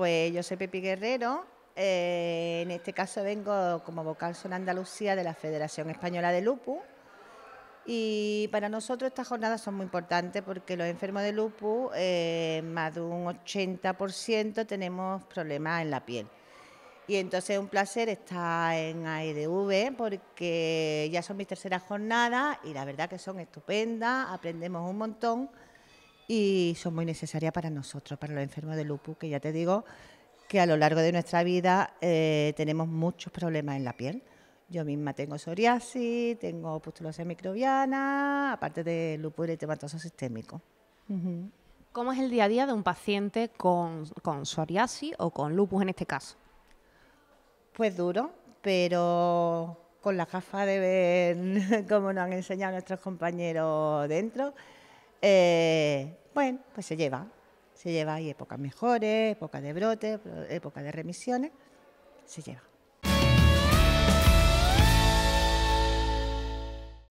Pues yo soy Pepi Guerrero, eh, en este caso vengo como vocal son Andalucía de la Federación Española de Lupus. Y para nosotros estas jornadas son muy importantes porque los enfermos de lupus, eh, más de un 80% tenemos problemas en la piel. Y entonces es un placer estar en AIDV... porque ya son mis terceras jornadas y la verdad que son estupendas, aprendemos un montón y son muy necesarias para nosotros, para los enfermos de lupus, que ya te digo que a lo largo de nuestra vida eh, tenemos muchos problemas en la piel. Yo misma tengo psoriasis, tengo pustulosis microbiana, aparte de lupus eritematoso sistémico. Uh ¿Cómo es el día a día de un paciente con, con psoriasis o con lupus en este caso? Pues duro, pero con la gafa de ver, como nos han enseñado nuestros compañeros dentro, eh, bueno, pues se lleva, se lleva, hay épocas mejores, épocas de brote, épocas de remisiones, se lleva.